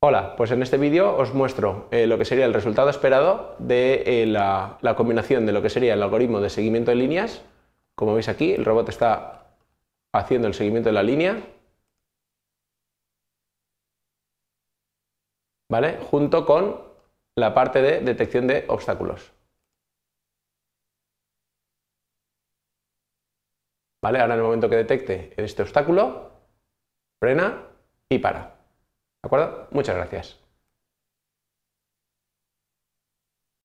Hola, pues en este vídeo os muestro eh, lo que sería el resultado esperado de eh, la, la, combinación de lo que sería el algoritmo de seguimiento de líneas. Como veis aquí, el robot está haciendo el seguimiento de la línea. ¿Vale? Junto con la parte de detección de obstáculos. ¿Vale? Ahora en el momento que detecte este obstáculo, frena y para. ¿De acuerdo? Muchas gracias.